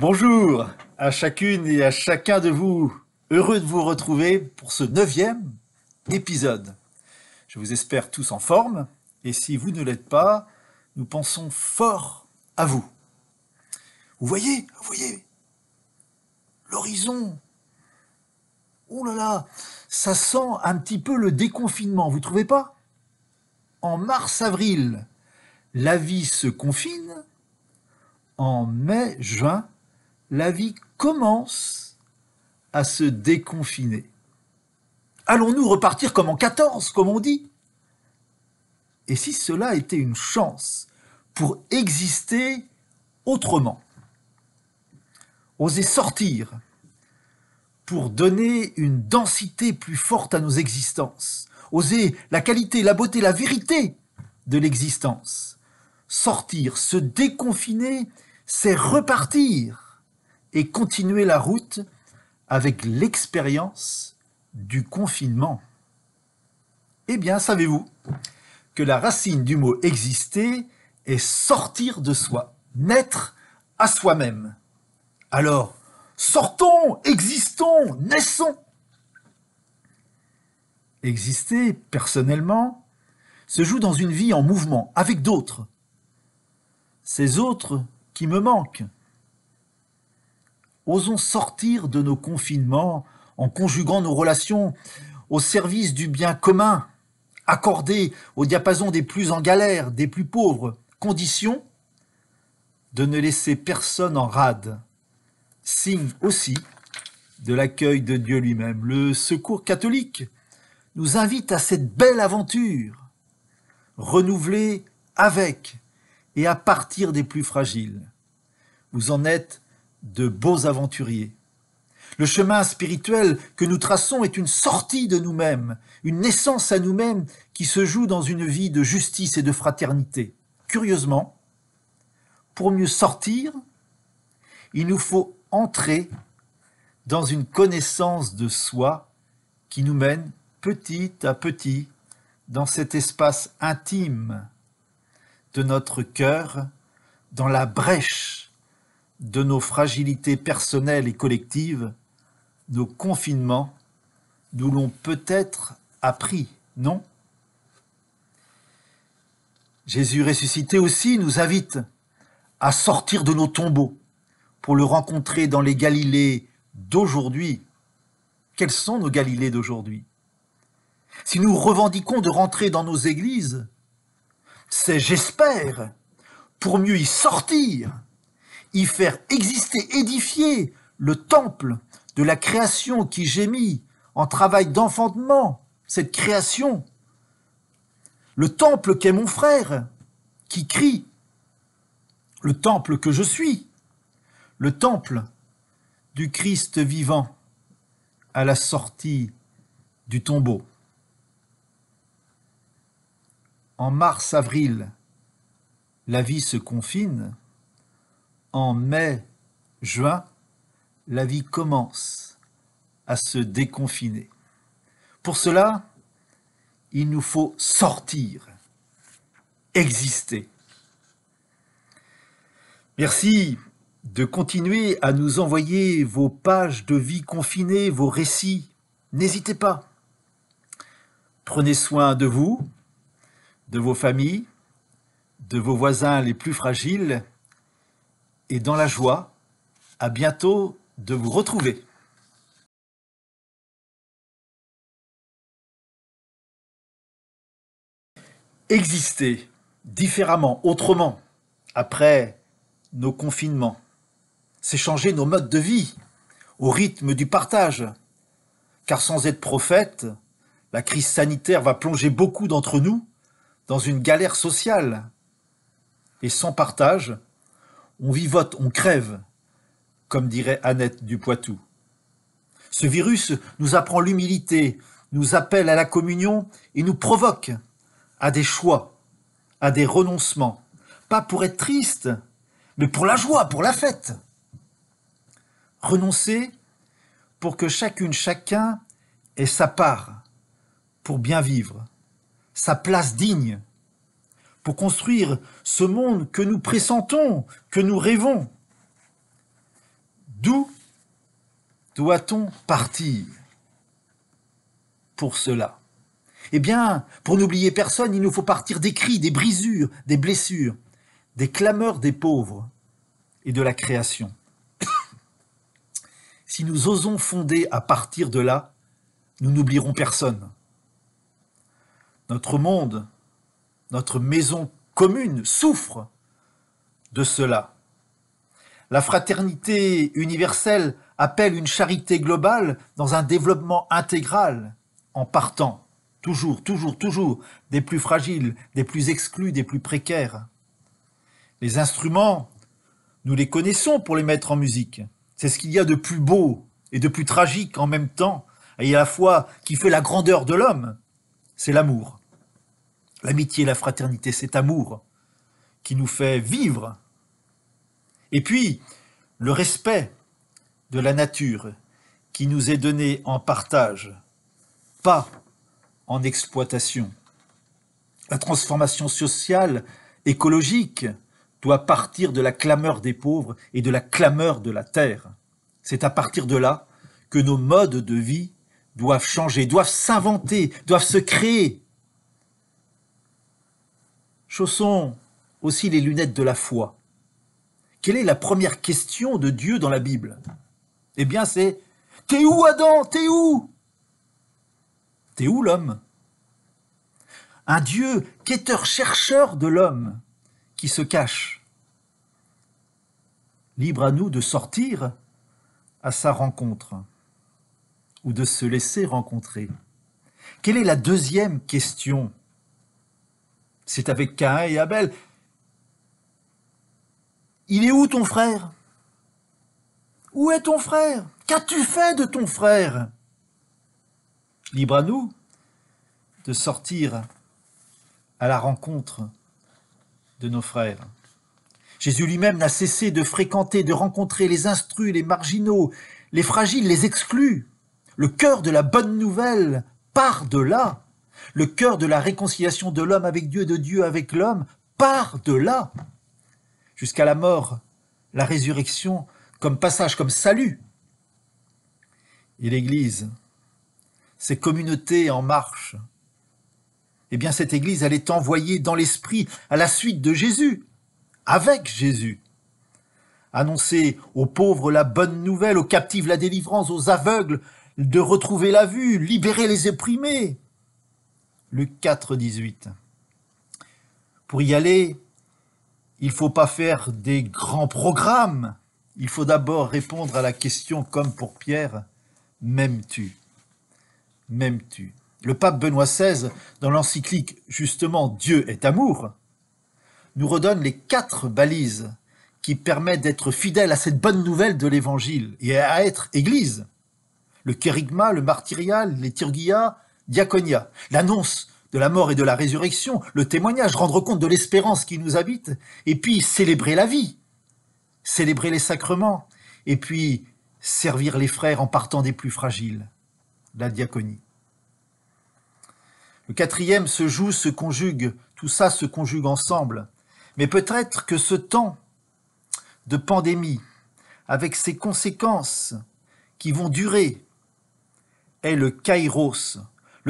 Bonjour à chacune et à chacun de vous. Heureux de vous retrouver pour ce neuvième épisode. Je vous espère tous en forme et si vous ne l'êtes pas, nous pensons fort à vous. Vous voyez, vous voyez, l'horizon. Oh là là, ça sent un petit peu le déconfinement, vous trouvez pas En mars-avril, la vie se confine. En mai-juin, la vie commence à se déconfiner. Allons-nous repartir comme en 14, comme on dit Et si cela était une chance pour exister autrement Oser sortir pour donner une densité plus forte à nos existences. Oser la qualité, la beauté, la vérité de l'existence. Sortir, se déconfiner, c'est repartir et continuer la route avec l'expérience du confinement. Eh bien, savez-vous que la racine du mot exister est sortir de soi, naître à soi-même. Alors, sortons, existons, naissons. Exister personnellement se joue dans une vie en mouvement, avec d'autres. Ces autres qui me manquent, Osons sortir de nos confinements en conjuguant nos relations au service du bien commun, accordé au diapason des plus en galère, des plus pauvres, condition de ne laisser personne en rade. Signe aussi de l'accueil de Dieu lui-même. Le secours catholique nous invite à cette belle aventure, renouvelée avec et à partir des plus fragiles. Vous en êtes de beaux aventuriers. Le chemin spirituel que nous traçons est une sortie de nous-mêmes, une naissance à nous-mêmes qui se joue dans une vie de justice et de fraternité. Curieusement, pour mieux sortir, il nous faut entrer dans une connaissance de soi qui nous mène petit à petit dans cet espace intime de notre cœur, dans la brèche de nos fragilités personnelles et collectives, nos confinements, nous l'ont peut-être appris, non Jésus ressuscité aussi nous invite à sortir de nos tombeaux pour le rencontrer dans les Galilées d'aujourd'hui. Quels sont nos Galilées d'aujourd'hui Si nous revendiquons de rentrer dans nos églises, c'est j'espère pour mieux y sortir y faire exister, édifier le temple de la création qui gémit en travail d'enfantement, cette création, le temple qu'est mon frère, qui crie, le temple que je suis, le temple du Christ vivant à la sortie du tombeau. En mars-avril, la vie se confine, en mai, juin, la vie commence à se déconfiner. Pour cela, il nous faut sortir, exister. Merci de continuer à nous envoyer vos pages de vie confinées, vos récits. N'hésitez pas. Prenez soin de vous, de vos familles, de vos voisins les plus fragiles et dans la joie. À bientôt de vous retrouver. Exister différemment, autrement, après nos confinements, c'est changer nos modes de vie au rythme du partage. Car sans être prophète, la crise sanitaire va plonger beaucoup d'entre nous dans une galère sociale. Et sans partage, on vivote, on crève, comme dirait Annette Dupoitou. Ce virus nous apprend l'humilité, nous appelle à la communion et nous provoque à des choix, à des renoncements, pas pour être triste, mais pour la joie, pour la fête. Renoncer pour que chacune, chacun ait sa part, pour bien vivre, sa place digne, pour construire ce monde que nous pressentons, que nous rêvons. D'où doit-on partir pour cela Eh bien, pour n'oublier personne, il nous faut partir des cris, des brisures, des blessures, des clameurs des pauvres et de la création. si nous osons fonder à partir de là, nous n'oublierons personne. Notre monde notre maison commune souffre de cela. La fraternité universelle appelle une charité globale dans un développement intégral, en partant toujours, toujours, toujours des plus fragiles, des plus exclus, des plus précaires. Les instruments, nous les connaissons pour les mettre en musique. C'est ce qu'il y a de plus beau et de plus tragique en même temps, et à la fois qui fait la grandeur de l'homme, c'est l'amour. L'amitié, la fraternité, cet amour qui nous fait vivre. Et puis, le respect de la nature qui nous est donné en partage, pas en exploitation. La transformation sociale, écologique, doit partir de la clameur des pauvres et de la clameur de la terre. C'est à partir de là que nos modes de vie doivent changer, doivent s'inventer, doivent se créer. Chaussons aussi les lunettes de la foi. Quelle est la première question de Dieu dans la Bible Eh bien, c'est T'es où, Adam T'es où T'es où l'homme Un Dieu quêteur-chercheur de l'homme qui se cache. Libre à nous de sortir à sa rencontre ou de se laisser rencontrer. Quelle est la deuxième question c'est avec Cain et Abel. Il est où ton frère Où est ton frère Qu'as-tu fait de ton frère Libre à nous de sortir à la rencontre de nos frères. Jésus lui-même n'a cessé de fréquenter, de rencontrer les instruits, les marginaux, les fragiles, les exclus. Le cœur de la bonne nouvelle part de là. Le cœur de la réconciliation de l'homme avec Dieu et de Dieu avec l'homme part de là, jusqu'à la mort, la résurrection, comme passage, comme salut. Et l'Église, ces communautés en marche, eh bien cette Église, elle est envoyée dans l'Esprit à la suite de Jésus, avec Jésus. Annoncer aux pauvres la bonne nouvelle, aux captifs la délivrance, aux aveugles de retrouver la vue, libérer les opprimés, le 4, Pour y aller, il ne faut pas faire des grands programmes. Il faut d'abord répondre à la question, comme pour Pierre, m'aimes-tu M'aimes-tu Le pape Benoît XVI, dans l'encyclique justement Dieu est amour, nous redonne les quatre balises qui permettent d'être fidèle à cette bonne nouvelle de l'Évangile et à être Église. Le kérigma, le martyrial, les turguillas, diaconia, l'annonce de la mort et de la résurrection, le témoignage, rendre compte de l'espérance qui nous habite, et puis célébrer la vie, célébrer les sacrements, et puis servir les frères en partant des plus fragiles, la diaconie. Le quatrième se joue, se conjugue, tout ça se conjugue ensemble. Mais peut-être que ce temps de pandémie, avec ses conséquences qui vont durer, est le kairos,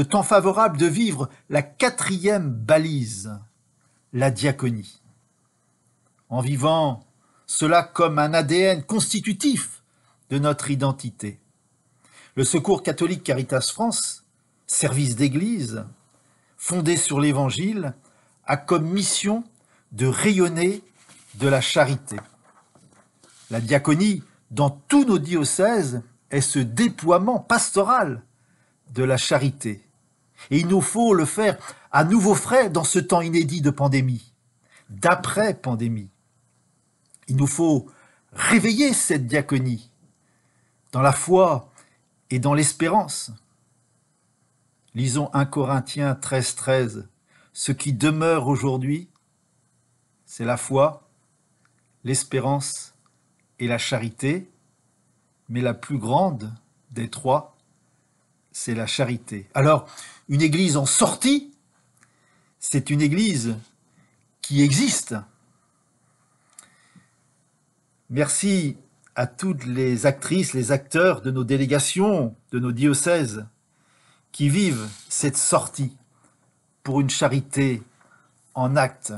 le temps favorable de vivre la quatrième balise, la diaconie. En vivant cela comme un ADN constitutif de notre identité. Le Secours catholique Caritas France, service d'Église, fondé sur l'Évangile, a comme mission de rayonner de la charité. La diaconie, dans tous nos diocèses, est ce déploiement pastoral de la charité, et il nous faut le faire à nouveau frais dans ce temps inédit de pandémie, d'après pandémie. Il nous faut réveiller cette diaconie dans la foi et dans l'espérance. Lisons 1 Corinthiens 13, 13. Ce qui demeure aujourd'hui, c'est la foi, l'espérance et la charité, mais la plus grande des trois, c'est la charité. Alors, une église en sortie, c'est une église qui existe. Merci à toutes les actrices, les acteurs de nos délégations, de nos diocèses, qui vivent cette sortie pour une charité en acte.